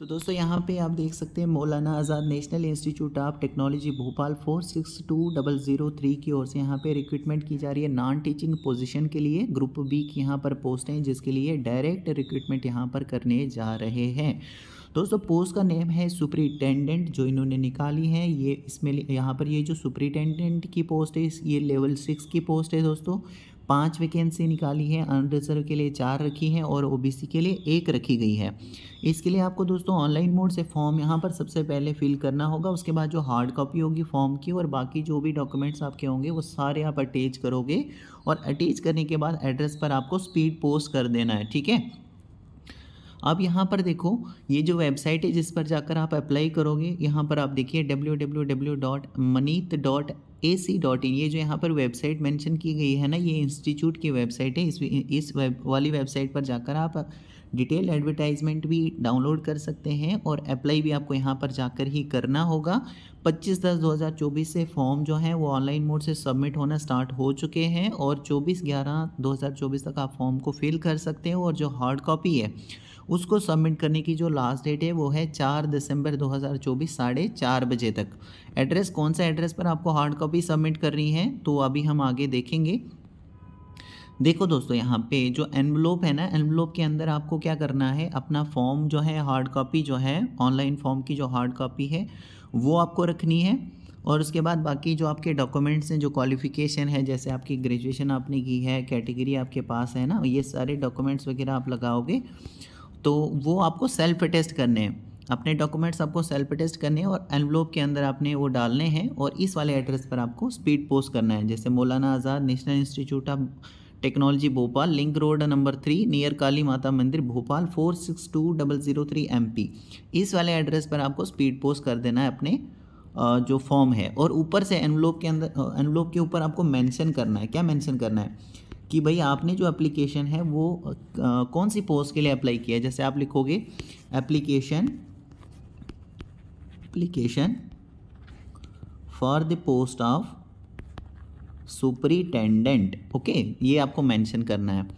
तो दोस्तों यहाँ पे आप देख सकते हैं Maulana Azad national institute of technology Bhopal four six two double zero three की ओर से यहाँ पे रिक्रूटमेंट की जा रही है नॉन टीचिंग पोजीशन के लिए ग्रुप बी की यहाँ पर पोस्ट हैं जिसके लिए डायरेक्ट रिक्रूटमेंट यहाँ पर करने जा रहे हैं दोस्तों पोस्ट का नेम है सुपरिटेंडेंट जो इन्होंने निकाली है ये इसमें यहाँ पर ये जो सुपरिटेंडेंट की पोस्ट है ये लेवल सिक्स की पोस्ट है दोस्तों पाँच वैकेंसी निकाली है अनरिजर्व के लिए चार रखी है और ओबीसी के लिए एक रखी गई है इसके लिए आपको दोस्तों ऑनलाइन मोड से फॉर्म यहाँ पर सबसे पहले फिल करना होगा उसके बाद जो हार्ड कॉपी होगी फॉर्म की और बाकी जो भी डॉक्यूमेंट्स आपके होंगे वो सारे आप अटैच करोगे और अटैच करने के बाद एड्रेस पर आपको स्पीड पोस्ट कर देना है ठीक है अब यहाँ पर देखो ये जो वेबसाइट है जिस पर जाकर आप अप्लाई करोगे यहाँ पर आप देखिए W W W dot MANIT dot A C dot in ये जो यहाँ पर वेबसाइट मेंशन की गई है ना ये इंस्टीट्यूट की वेबसाइट है इस इस वेब वाली वेबसाइट पर जाकर आप डिटेल एडवर्टाइजमेंट भी डाउनलोड कर सकते हैं और अप्लाई भी आपको यहाँ पर जाकर ही करना होगा 25 दस 2024 से फॉर्म जो है वो ऑनलाइन मोड से सबमिट होना स्टार्ट हो चुके हैं और 24 ग्यारह 2024 तक आप फॉर्म को फिल कर सकते हैं और जो हार्ड कॉपी है उसको सबमिट करने की जो लास्ट डेट है वो है चार दिसंबर 2024 साढ़े चार बजे तक एड्रेस कौन सा एड्रेस पर आपको हार्ड कॉपी सबमिट करनी है तो अभी हम आगे देखेंगे देखो दोस्तों यहाँ पे जो एनवलोप है ना एनवलोप के अंदर आपको क्या करना है अपना फॉर्म जो है हार्ड कॉपी जो है ऑनलाइन फॉर्म की जो हार्ड कॉपी है वो आपको रखनी है और उसके बाद बाकी जो आपके डॉक्यूमेंट्स हैं जो क्वालिफिकेशन है जैसे आपकी ग्रेजुएशन आपने की है कैटेगरी आपके पास है ना ये सारे डॉक्यूमेंट्स वगैरह आप लगाओगे तो वो आपको सेल्फ अटेस्ट करने हैं अपने डॉक्यूमेंट्स आपको सेल्फ अटेस्ट करने हैं और एनवलोप के अंदर आपने वो डालने हैं और इस वाले एड्रेस पर आपको स्पीड पोस्ट करना है जैसे Maulana Azad national institute of technology Bhopal link road number three near Kali Mata Mandir Bhopal four six two double zero three M P इस वाले एड्रेस पर आपको स्पीड पोस्ट कर देना है अपने जो फॉर्म है और ऊपर से एनवलोप के अंदर एनवलोप के ऊपर आपको मेंशन करना है क्या मेंशन करना है कि भाई आपने जो एप्लीकेशन है वो आ, कौन सी पोस्ट के लिए अप्लाई किया है जैसे आप लिखोगे application application for the post of superintendent okay ये आपको मेंशन करना है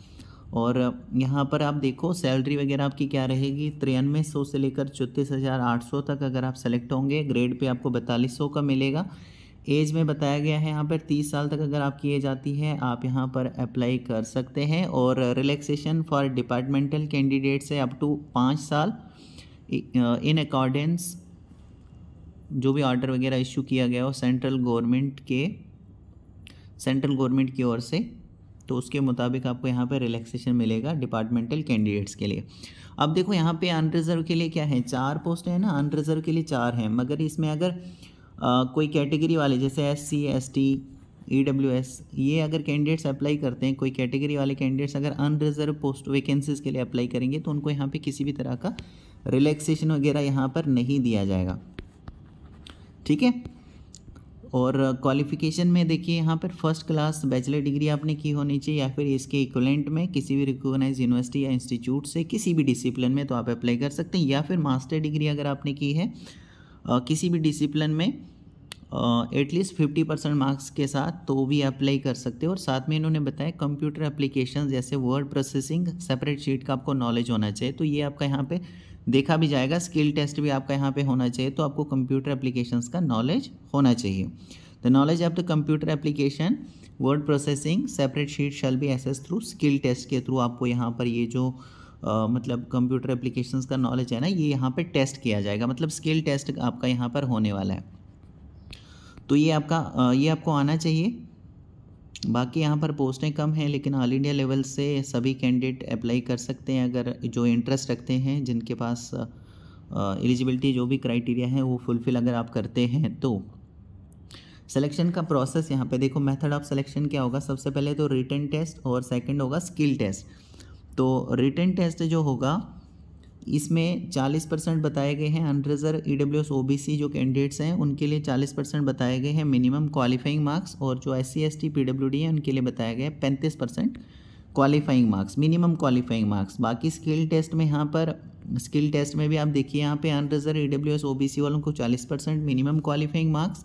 और यहाँ पर आप देखो सैलरी वगैरह आपकी क्या रहेगी तिरानवे सौ से लेकर चौंतीस हज़ार आठ सौ तक अगर आप सेलेक्ट होंगे ग्रेड पे आपको बैतालीस सौ का मिलेगा एज में बताया गया है यहाँ पर तीस साल तक अगर आपकी एज आती है आप यहाँ पर अप्लाई कर सकते हैं और रिलैक्सेशन फॉर डिपार्टमेंटल कैंडिडेट से अप टू पाँच साल इन अकॉर्डेंस जो भी ऑर्डर वगैरह इशू किया गया हो सेंट्रल गवर्नमेंट के सेंट्रल गवर्नमेंट की ओर से तो उसके मुताबिक आपको यहाँ पर रिलैक्सेशन मिलेगा डिपार्टमेंटल कैंडिडेट्स के लिए अब देखो यहाँ पे अनरिजर्व के लिए क्या है चार पोस्ट हैं ना अनरिजर्व के लिए चार हैं मगर इसमें अगर कोई कैटेगरी वाले जैसे S C S T E W S ये अगर कैंडिडेट्स अप्लाई करते हैं कोई कैटेगरी वाले कैंडिडेट्स अगर अनरिजर्व पोस्ट वैकेंसीज के लिए अप्लाई करेंगे तो उनको यहाँ पे किसी भी तरह का रिलैक्सेशन वगैरह यहाँ पर नहीं दिया जाएगा ठीक है और क्वालिफिकेशन में देखिए यहाँ पर फर्स्ट क्लास बैचलर डिग्री आपने की होनी चाहिए या फिर इसके इक्वलेंट में किसी भी रिकोगनाइज यूनिवर्सिटी या इंस्टीट्यूट से किसी भी डिसिप्लिन में तो आप अप्लाई कर सकते हैं या फिर मास्टर डिग्री अगर आपने की है किसी भी डिसिप्लिन में एटलीस्ट फिफ्टी परसेंट मार्क्स के साथ तो भी अप्लाई कर सकते हो और साथ में इन्होंने बताया कंप्यूटर एप्लीकेशन जैसे वर्ड प्रोसेसिंग सेपरेट शीट का आपको नॉलेज होना चाहिए तो ये आपका यहाँ पे देखा भी जाएगा स्किल टेस्ट भी आपका यहाँ पे होना चाहिए तो आपको कंप्यूटर एप्लीकेशन का नॉलेज होना चाहिए the knowledge of the computer application word processing separate sheet shall be assess through skill test के थ्रू आपको यहाँ पर ये जो मतलब कंप्यूटर एप्लीकेशंस का नॉलेज है ना ये यहाँ पे टेस्ट किया जाएगा मतलब स्किल टेस्ट आपका यहाँ पर होने वाला है तो ये आपका ये आपको आना चाहिए बाकी यहाँ पर पोस्टें कम हैं लेकिन ऑल इंडिया लेवल से सभी कैंडिडेट अप्लाई कर सकते हैं अगर जो इंटरेस्ट रखते हैं जिनके पास एलिजिबिलिटी जो भी क्राइटेरिया है वो फुलफ़िल अगर आप करते हैं तो सिलेक्शन का प्रोसेस यहाँ पे देखो मेथड ऑफ सिलेक्शन क्या होगा सबसे पहले तो रिटर्न टेस्ट और सेकंड होगा स्किल टेस्ट तो रिटर्न टेस्ट जो होगा इसमें 40 परसेंट बताए गए हैं unreserved E W S O B C जो कैंडिडेट्स हैं उनके लिए 40 परसेंट बताए गए हैं मिनिमम क्वालिफाइंग मार्क्स और जो S C S T P W D है उनके लिए बताया गया है पैंतीस percent qualifying marks minimum qualifying marks बाकी स्किल टेस्ट में यहाँ पर स्किल टेस्ट में भी आप देखिए यहाँ पे unreserved E W S O B C वालों को चालीस percent minimum qualifying marks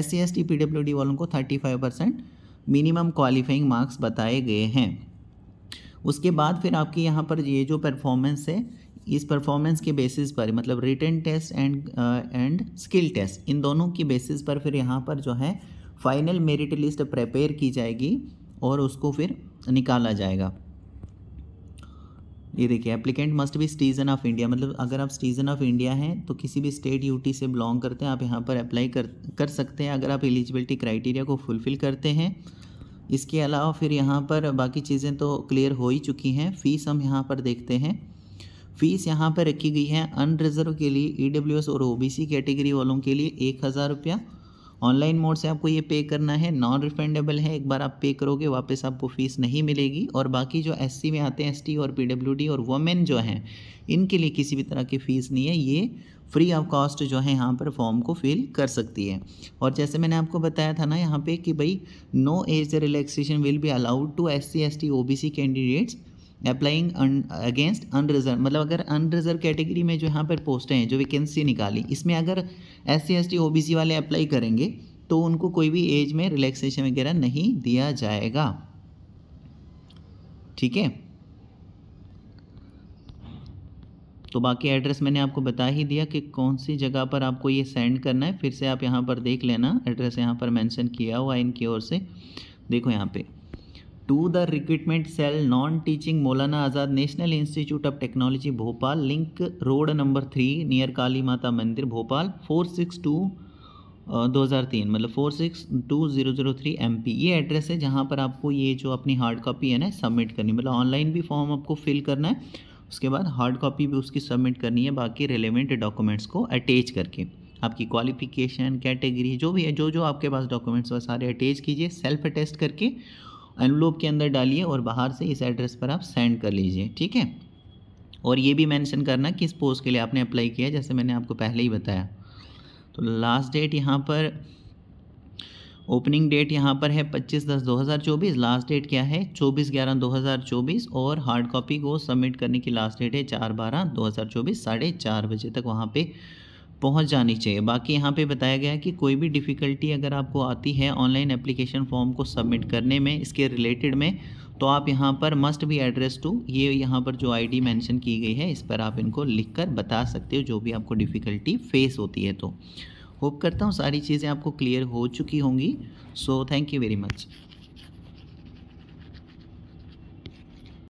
S C S T P W D वालों को thirty percent minimum qualifying marks बताए गए हैं उसके बाद फिर आपकी यहाँ पर ये जो परफॉर्मेंस है इस परफॉर्मेंस के बेसिस पर मतलब written test and and skill test इन दोनों की बेसिस पर फिर यहाँ पर जो है फाइनल मेरिट लिस्ट प्रिपेयर की जाएगी और उसको फिर निकाला जाएगा ये देखिए applicant must be citizen of India मतलब अगर आप सिटीज़न ऑफ इंडिया हैं तो किसी भी स्टेट यूटी से बिलोंग करते हैं आप यहाँ पर अप्लाई कर कर सकते हैं अगर आप एलिजिबिलिटी क्राइटेरिया को फुलफ़िल करते हैं इसके अलावा फिर यहाँ पर बाकी चीज़ें तो क्लियर हो ही चुकी हैं फ़ीस हम यहाँ पर देखते हैं फ़ीस यहाँ पर रखी गई है अनरिजर्व के लिए ई e और ओ कैटेगरी वालों के लिए एक हज़ार रुपया ऑनलाइन मोड से आपको ये पे करना है नॉन रिफंडेबल है एक बार आप पे करोगे वापस आपको फ़ीस नहीं मिलेगी और बाकी जो एस में आते हैं एस और पी और वुमेन जो हैं इनके लिए किसी भी तरह की फ़ीस नहीं है ये फ्री ऑफ कॉस्ट जो है यहाँ पर फॉर्म को फिल कर सकती है और जैसे मैंने आपको बताया था ना यहाँ पे कि भाई no age relaxation will be allowed to S C S T O B C candidates applying against unreserved मतलब अगर अनरिजर्व कैटेगरी में जो यहाँ पर पोस्टें हैं जो वैकेंसी निकाली इसमें अगर S C S T O B C वाले अप्लाई करेंगे तो उनको कोई भी एज में रिलैक्सेशन वगैरह नहीं दिया जाएगा ठीक है तो बाकी एड्रेस मैंने आपको बता ही दिया कि कौन सी जगह पर आपको ये सेंड करना है फिर से आप यहाँ पर देख लेना एड्रेस यहाँ पर मेंशन किया हुआ है इनकी ओर से देखो यहाँ पे to the recruitment cell non teaching Maulana Azad national institute of technology Bhopal link road number three near Kali Mata Mandir Bhopal four six to दो हज़ार तीन मतलब four six two zero zero three M P ये एड्रेस है जहाँ पर आपको ये जो अपनी हार्ड कॉपी है ना सबमिट करनी मतलब ऑनलाइन भी फॉर्म आपको फिल करना है उसके बाद हार्ड कॉपी भी उसकी सबमिट करनी है बाकी रिलेवेंट डॉक्यूमेंट्स को अटैच करके आपकी क्वालिफिकेशन कैटेगरी जो भी है जो जो आपके पास डॉक्यूमेंट्स वह सारे अटैच कीजिए सेल्फ अटेस्ट करके एनलोप के अंदर डालिए और बाहर से इस एड्रेस पर आप सेंड कर लीजिए ठीक है और ये भी मेंशन करना किस पोस्ट के लिए आपने अप्लाई किया जैसे मैंने आपको पहले ही बताया तो लास्ट डेट यहाँ पर ओपनिंग डेट यहाँ पर है 25 दस 2024 लास्ट डेट क्या है 24 ग्यारह 2024 और हार्ड कॉपी को सबमिट करने की लास्ट डेट है चार बारह 2024 साढ़े चार बजे तक वहाँ पे पहुंच जानी चाहिए बाकी यहाँ पे बताया गया है कि कोई भी डिफ़िकल्टी अगर आपको आती है ऑनलाइन एप्लीकेशन फॉर्म को सबमिट करने में इसके रिलेटेड में तो आप यहाँ पर मस्ट बी एड्रेस टू ये यहाँ पर जो आईडी मेंशन की गई है इस पर आप इनको लिखकर बता सकते हो जो भी आपको डिफ़िकल्टी फेस होती है तो होप करता हूँ सारी चीज़ें आपको क्लियर हो चुकी होंगी so thank you very much